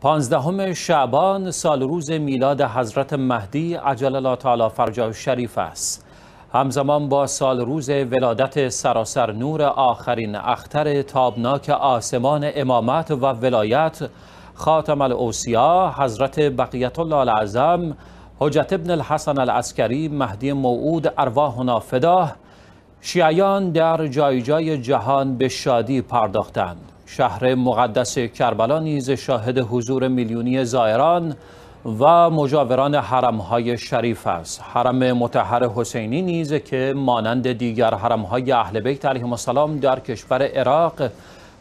پانزدهم شعبان سال روز میلاد حضرت مهدی عجل الله تعالی فرجا شریف است همزمان با سال روز ولادت سراسر نور آخرین اختر تابناک آسمان امامت و ولایت خاتم الاوسیا حضرت بقیت الله العظم حجت ابن الحسن العسکری مهدی موعود ارواحنا نافداه شیعیان در جای جای جهان به شادی پرداختند شهر مقدس کربلا نیز شاهد حضور میلیونی زائران و مجاوران حرمهای شریف است حرم متحر حسینی نیز که مانند دیگر حرمهای اهل بیت علیهم السلام در کشور عراق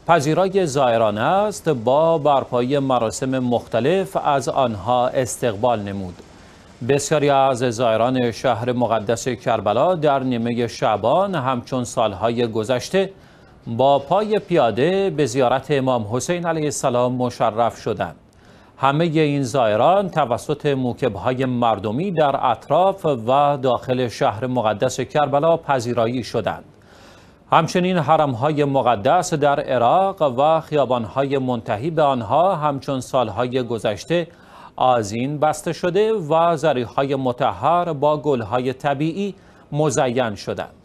پذیرای زائران است با برپایی مراسم مختلف از آنها استقبال نمود بسیاری از زائران شهر مقدس کربلا در نیمه شعبان همچون سالهای گذشته با پای پیاده به زیارت امام حسین علیه السلام مشرف شدند. همه این زائران توسط موکبهای مردمی در اطراف و داخل شهر مقدس کربلا پذیرایی شدند. همچنین حرمهای مقدس در عراق و خیابانهای منتهی به آنها همچون سالهای گذشته آزین بسته شده و زریهای متحر با گلهای طبیعی مزین شدند.